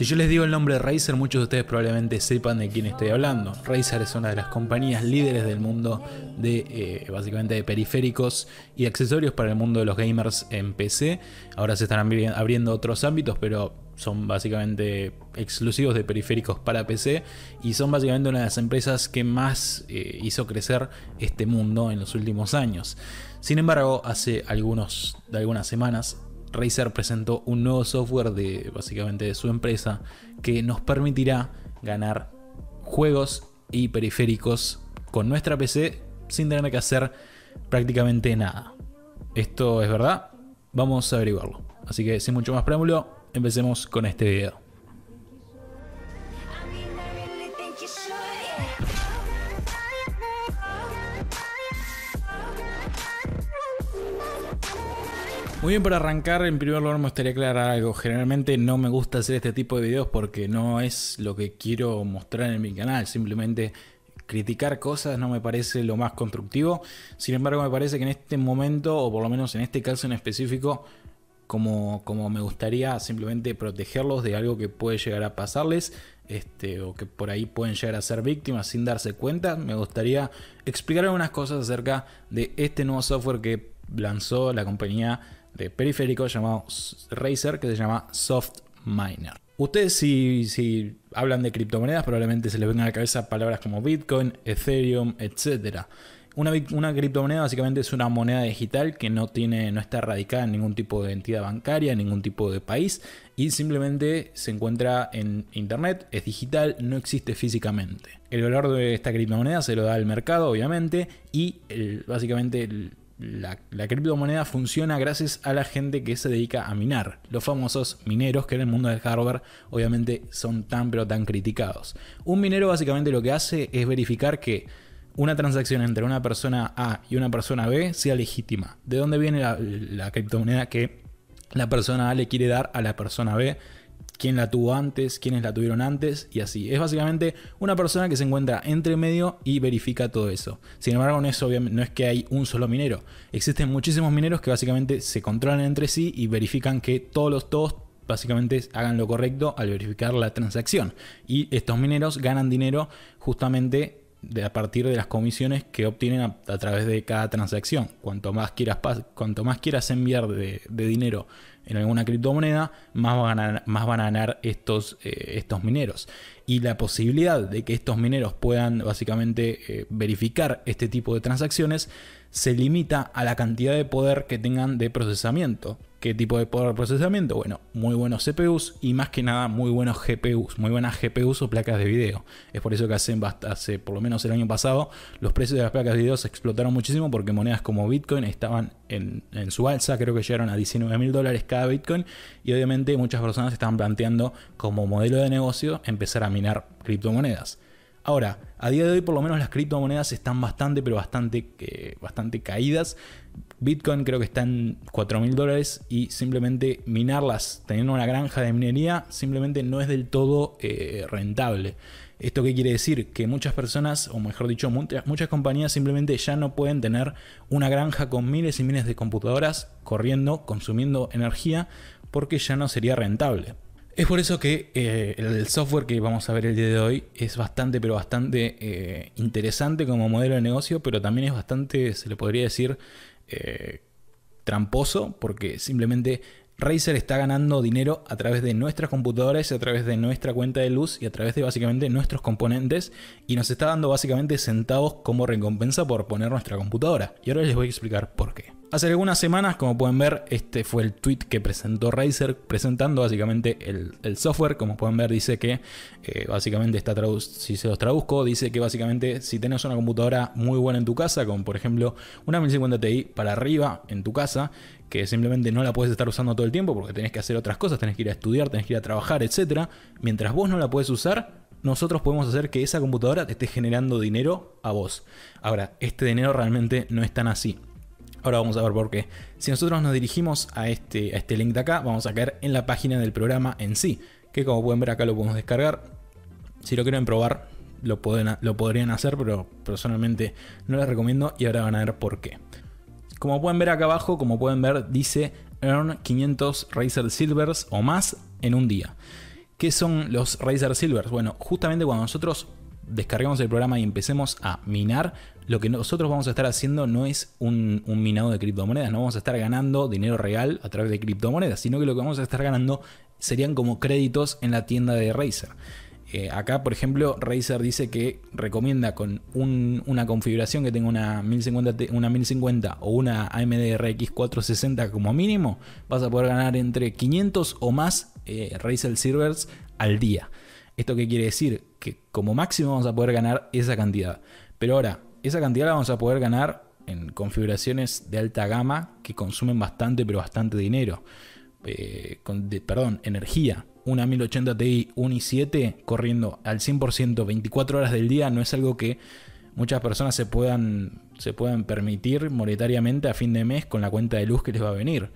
Si yo les digo el nombre de Razer, muchos de ustedes probablemente sepan de quién estoy hablando. Razer es una de las compañías líderes del mundo de, eh, básicamente, de periféricos y accesorios para el mundo de los gamers en PC. Ahora se están abriendo otros ámbitos, pero son básicamente exclusivos de periféricos para PC y son básicamente una de las empresas que más eh, hizo crecer este mundo en los últimos años. Sin embargo, hace algunos, algunas semanas Razer presentó un nuevo software de básicamente de su empresa que nos permitirá ganar juegos y periféricos con nuestra PC sin tener que hacer prácticamente nada. ¿Esto es verdad? Vamos a averiguarlo. Así que sin mucho más preámbulo, empecemos con este video. Muy bien, para arrancar, en primer lugar me gustaría aclarar algo. Generalmente no me gusta hacer este tipo de videos porque no es lo que quiero mostrar en mi canal. Simplemente criticar cosas no me parece lo más constructivo. Sin embargo, me parece que en este momento, o por lo menos en este caso en específico, como, como me gustaría simplemente protegerlos de algo que puede llegar a pasarles, este, o que por ahí pueden llegar a ser víctimas sin darse cuenta, me gustaría explicar algunas cosas acerca de este nuevo software que lanzó la compañía de periférico llamado Razer que se llama Soft Miner. Ustedes si, si hablan de criptomonedas probablemente se les vengan a la cabeza palabras como Bitcoin, Ethereum, etc. Una, una, criptomoneda básicamente es una moneda digital que no, tiene, no está radicada en ningún tipo de entidad bancaria, en ningún tipo de país y simplemente se encuentra en internet, es digital, no existe físicamente. El valor de esta criptomoneda se lo da al mercado obviamente y básicamente el, la, criptomoneda funciona gracias a la gente que se dedica a minar. Los famosos mineros que en el mundo del hardware obviamente son tan pero tan criticados. Un minero básicamente lo que hace es verificar que una transacción entre una persona A y una persona B sea legítima. ¿De dónde viene la, la criptomoneda que la persona A le quiere dar a la persona B? quién la tuvo antes, quiénes la tuvieron antes y así. Es básicamente una persona que se encuentra entre medio y verifica todo eso. Sin embargo, no es, no es que hay un solo minero. Existen muchísimos mineros que básicamente se controlan entre sí y verifican que todos los todos básicamente hagan lo correcto al verificar la transacción. Y estos mineros ganan dinero justamente de a partir de las comisiones que obtienen a, través de cada transacción. Cuanto más quieras, cuanto más quieras enviar de, dinero en alguna criptomoneda, más van a, ganar eh, estos, mineros. Y la posibilidad de que estos mineros puedan básicamente eh, verificar este tipo de transacciones se limita a la cantidad de poder que tengan de procesamiento. ¿Qué tipo de poder de procesamiento? Bueno, muy buenos CPUs y más que nada muy buenos GPUs, muy buenas GPUs o placas de video. Es por eso que hace, por lo menos el año pasado los precios de las placas de video se explotaron muchísimo porque monedas como Bitcoin estaban en, en su alza, creo que llegaron a 19 mil dólares cada Bitcoin y obviamente muchas personas estaban planteando como modelo de negocio empezar a minar criptomonedas. Ahora, a día de hoy por lo menos las criptomonedas están bastante, pero bastante, bastante caídas. Bitcoin creo que está en 4 mil dólares y simplemente minarlas, teniendo una granja de minería, simplemente no es del todo eh, rentable. ¿Esto qué quiere decir? Que muchas personas, o mejor dicho, muchas compañías simplemente ya no pueden tener una granja con miles y miles de computadoras corriendo, consumiendo energía, porque ya no sería rentable. Es por eso que eh, el software que vamos a ver el día de hoy es bastante, pero bastante eh, interesante como modelo de negocio, pero también es bastante, se le podría decir, eh, tramposo, porque simplemente Razer está ganando dinero a través de nuestras computadoras, a través de nuestra cuenta de luz y a través de básicamente nuestros componentes y nos está dando básicamente centavos como recompensa por poner nuestra computadora. Y ahora les voy a explicar por qué. Hace algunas semanas, como pueden ver, este fue el tweet que presentó Razer presentando básicamente el, software. Como pueden ver, dice que eh, básicamente está si se los traduzco, dice que básicamente si tenés una computadora muy buena en tu casa, como por ejemplo una 1050 Ti para arriba en tu casa, que simplemente no la puedes estar usando todo el tiempo porque tenés que hacer otras cosas, tenés que ir a estudiar, tenés que ir a trabajar, etc. Mientras vos no la puedes usar, nosotros podemos hacer que esa computadora te esté generando dinero a vos. Ahora, este dinero realmente no es tan así. Ahora vamos a ver por qué. Si nosotros nos dirigimos a este, este link de acá, vamos a caer en la página del programa en sí, que como pueden ver acá lo podemos descargar. Si lo quieren probar, lo, pueden, lo podrían hacer, pero personalmente no les recomiendo y ahora van a ver por qué. Como pueden ver acá abajo, como pueden ver, dice Earn 500 Razer Silvers o más en un día. ¿Qué son los Razer Silvers? Bueno, justamente cuando nosotros descarguemos el programa y empecemos a minar, lo que nosotros vamos a estar haciendo no es un, minado de criptomonedas, no vamos a estar ganando dinero real a través de criptomonedas, sino que lo que vamos a estar ganando serían como créditos en la tienda de Razer. Eh, acá, por ejemplo, Razer dice que recomienda con una configuración que tenga una 1050, una 1050 o una AMD RX 460 como mínimo, vas a poder ganar entre 500 o más eh, Razer al día. ¿Esto qué quiere decir? Que como máximo vamos a poder ganar esa cantidad. Pero ahora, esa cantidad la vamos a poder ganar en configuraciones de alta gama que consumen bastante, pero bastante dinero. Eh, perdón, energía. Una 1080 Ti, un y 7 corriendo al 100%, 24 horas del día, no es algo que muchas personas se puedan, se puedan permitir monetariamente a fin de mes con la cuenta de luz que les va a venir.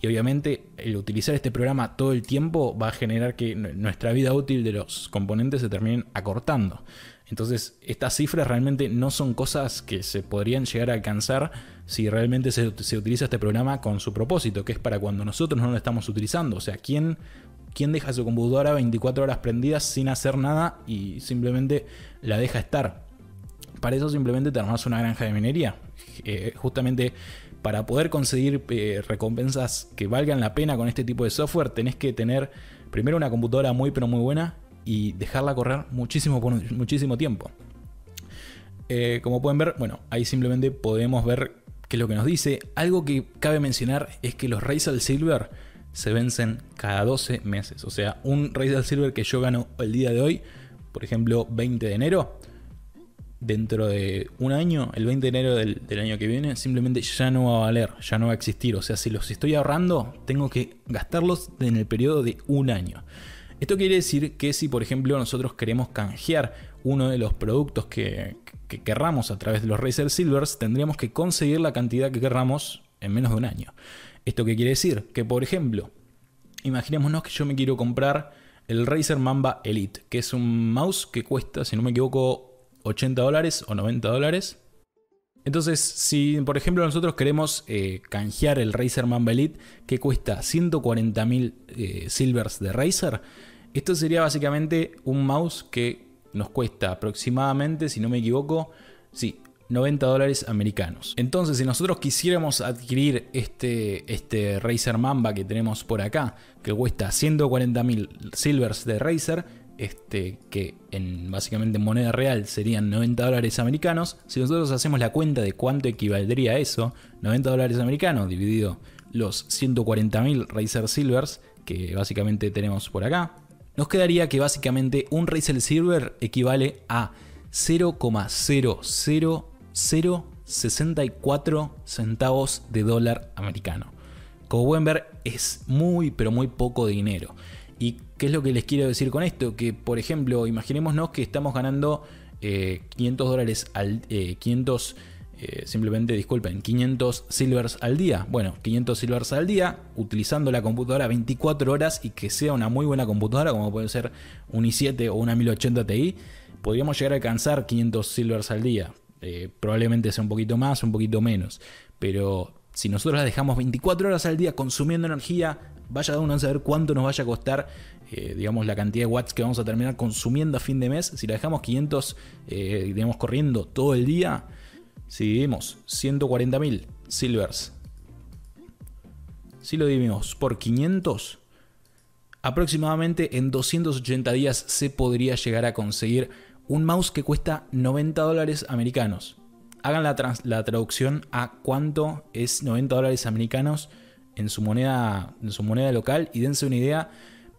Y obviamente el utilizar este programa todo el tiempo va a generar que nuestra vida útil de los componentes se terminen acortando. Entonces, estas cifras realmente no son cosas que se podrían llegar a alcanzar si realmente se, utiliza este programa con su propósito, que es para cuando nosotros no lo estamos utilizando. O sea, ¿quién, quién deja su computadora 24 horas prendida sin hacer nada y simplemente la deja estar? Para eso simplemente te armas una granja de minería. Eh, justamente para poder conseguir eh, recompensas que valgan la pena con este tipo de software, tenés que tener primero una computadora muy pero muy buena y dejarla correr muchísimo muchísimo tiempo. Eh, como pueden ver, bueno, ahí simplemente podemos ver qué es lo que nos dice. Algo que cabe mencionar es que los AL Silver se vencen cada 12 meses. O sea, un AL Silver que yo gano el día de hoy, por ejemplo, 20 de enero, dentro de un año, el 20 de enero del, año que viene, simplemente ya no va a valer, ya no va a existir. O sea, si los estoy ahorrando, tengo que gastarlos en el periodo de un año. Esto quiere decir que si, por ejemplo, nosotros queremos canjear uno de los productos que, que querramos a través de los Razer Silvers, tendríamos que conseguir la cantidad que querramos en menos de un año. ¿Esto qué quiere decir? Que, por ejemplo, imaginémonos que yo me quiero comprar el Razer Mamba Elite, que es un mouse que cuesta, si no me equivoco, 80 dólares o 90 dólares. Entonces, si por ejemplo nosotros queremos eh, canjear el Razer Mamba Elite que cuesta 140.000 eh, silvers de Razer, esto sería básicamente un mouse que nos cuesta aproximadamente, si no me equivoco, sí, 90 dólares americanos. Entonces, si nosotros quisiéramos adquirir este, este Razer Mamba que tenemos por acá, que cuesta 140.000 silvers de Razer, este, que en básicamente moneda real serían 90 dólares americanos, si nosotros hacemos la cuenta de cuánto equivaldría eso, 90 dólares americanos dividido los 140.000 Razer Silvers que básicamente tenemos por acá, nos quedaría que básicamente un Razer Silver equivale a 0,00064 centavos de dólar americano. Como pueden ver, es muy pero muy poco dinero. ¿Y qué es lo que les quiero decir con esto? Que, por ejemplo, imaginémonos que estamos ganando 500 eh, dólares al... Eh, 500... Eh, simplemente disculpen, 500 silvers al día. Bueno, 500 silvers al día utilizando la computadora 24 horas y que sea una muy buena computadora, como puede ser un i7 o una 1080 Ti, podríamos llegar a alcanzar 500 silvers al día. Eh, probablemente sea un poquito más, un poquito menos, pero si nosotros las dejamos 24 horas al día consumiendo energía, Vaya darnos a saber cuánto nos vaya a costar, eh, digamos, la cantidad de watts que vamos a terminar consumiendo a fin de mes. Si la dejamos 500, eh, digamos, corriendo todo el día, si dividimos 140.000 silvers, si lo dividimos por 500, aproximadamente en 280 días se podría llegar a conseguir un mouse que cuesta 90 dólares americanos. Hagan la, la traducción a cuánto es 90 dólares americanos en su moneda, en su moneda local y dense una idea.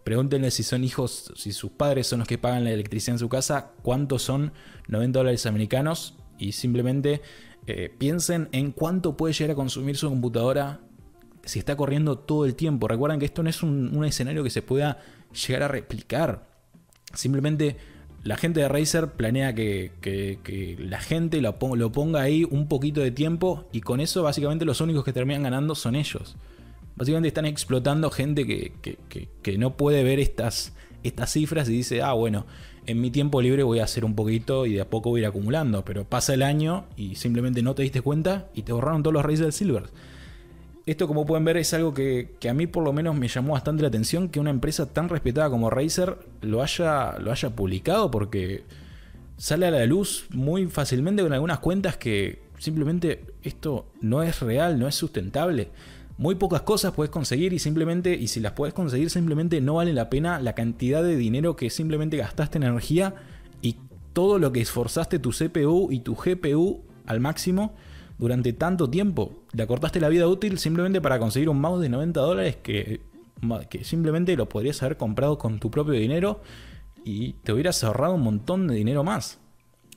Pregúntenle si son hijos, si sus padres son los que pagan la electricidad en su casa, cuántos son 90 dólares americanos y simplemente eh, piensen en cuánto puede llegar a consumir su computadora si está corriendo todo el tiempo. Recuerden que esto no es un, escenario que se pueda llegar a replicar. Simplemente la gente de Razer planea que, que, la gente lo ponga ahí un poquito de tiempo y con eso básicamente los únicos que terminan ganando son ellos. Básicamente están explotando gente que, no puede ver estas, estas cifras y dice, ah, bueno, en mi tiempo libre voy a hacer un poquito y de a poco voy a ir acumulando. Pero pasa el año y simplemente no te diste cuenta y te borraron todos los Razer del Silver. Esto, como pueden ver, es algo que, a mí por lo menos me llamó bastante la atención que una empresa tan respetada como Razer lo haya, lo haya publicado porque sale a la luz muy fácilmente con algunas cuentas que simplemente esto no es real, no es sustentable muy pocas cosas puedes conseguir y simplemente, y si las puedes conseguir, simplemente no vale la pena la cantidad de dinero que simplemente gastaste en energía y todo lo que esforzaste tu CPU y tu GPU al máximo durante tanto tiempo. Le acortaste la vida útil simplemente para conseguir un mouse de 90 dólares que, que simplemente lo podrías haber comprado con tu propio dinero y te hubieras ahorrado un montón de dinero más.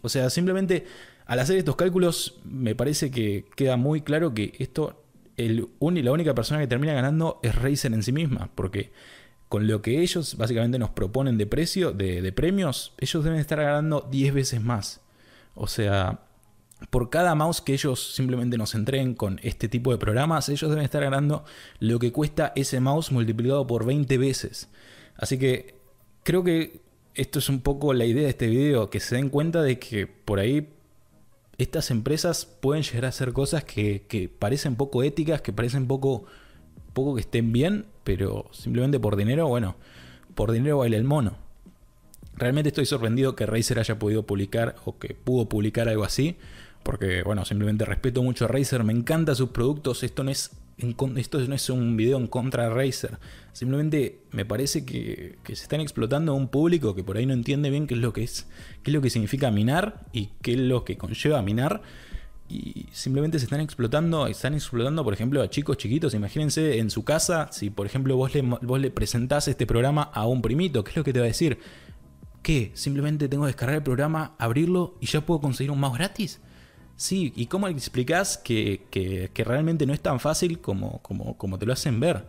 O sea, simplemente al hacer estos cálculos me parece que queda muy claro que esto la única persona que termina ganando es Razer en sí misma, porque con lo que ellos básicamente nos proponen de precio, de, de premios, ellos deben estar ganando 10 veces más. O sea, por cada mouse que ellos simplemente nos entreguen con este tipo de programas, ellos deben estar ganando lo que cuesta ese mouse multiplicado por 20 veces. Así que creo que esto es un poco la idea de este video, que se den cuenta de que por ahí estas empresas pueden llegar a hacer cosas que, parecen poco éticas, que parecen poco, poco que estén bien, pero simplemente por dinero, bueno, por dinero baila el mono. Realmente estoy sorprendido que Razer haya podido publicar o que pudo publicar algo así, porque bueno, simplemente respeto mucho a Razer, me encantan sus productos, esto no es esto no es un video en contra de Razer. Simplemente me parece que, se están explotando a un público que por ahí no entiende bien qué es lo que es, qué es lo que significa minar y qué es lo que conlleva minar. Y simplemente se están explotando, están explotando, por ejemplo, a chicos chiquitos. Imagínense en su casa, si por ejemplo vos le, vos presentás este programa a un primito, ¿qué es lo que te va a decir? ¿Qué? Simplemente tengo que descargar el programa, abrirlo y ya puedo conseguir un mouse gratis. Sí, ¿y cómo explicas que, realmente no es tan fácil como, como, te lo hacen ver?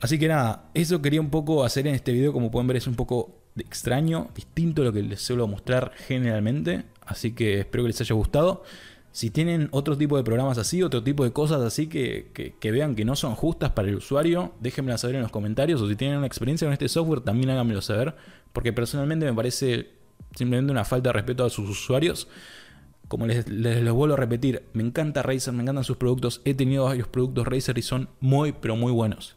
Así que nada, eso quería un poco hacer en este video. Como pueden ver, es un poco extraño, distinto a lo que les suelo mostrar generalmente. Así que espero que les haya gustado. Si tienen otro tipo de programas así, otro tipo de cosas así que, vean que no son justas para el usuario, déjenmelo saber en los comentarios. O si tienen una experiencia con este software, también háganmelo saber. Porque personalmente me parece simplemente una falta de respeto a sus usuarios. Como les, les, vuelvo a repetir, me encanta Razer, me encantan sus productos. He tenido varios productos Razer y son muy, pero muy buenos.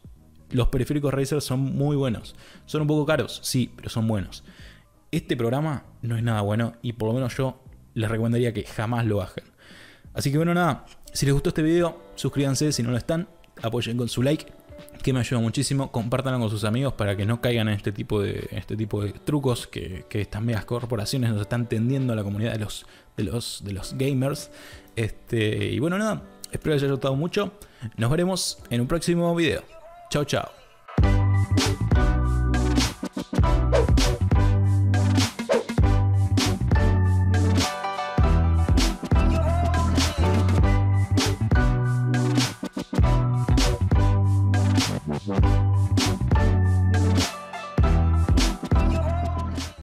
Los periféricos Razer son muy buenos. Son un poco caros, sí, pero son buenos. Este programa no es nada bueno y por lo menos yo les recomendaría que jamás lo bajen. Así que bueno, nada, si les gustó este video, suscríbanse si no lo están, apoyen con su like que me ayuda muchísimo. Compártanlo con sus amigos para que no caigan en este tipo de, este tipo de trucos que, estas megas corporaciones nos están tendiendo a la comunidad de los, de los, de los gamers. Este, y bueno, nada, espero que les haya gustado mucho. Nos veremos en un próximo video. Chao, chao.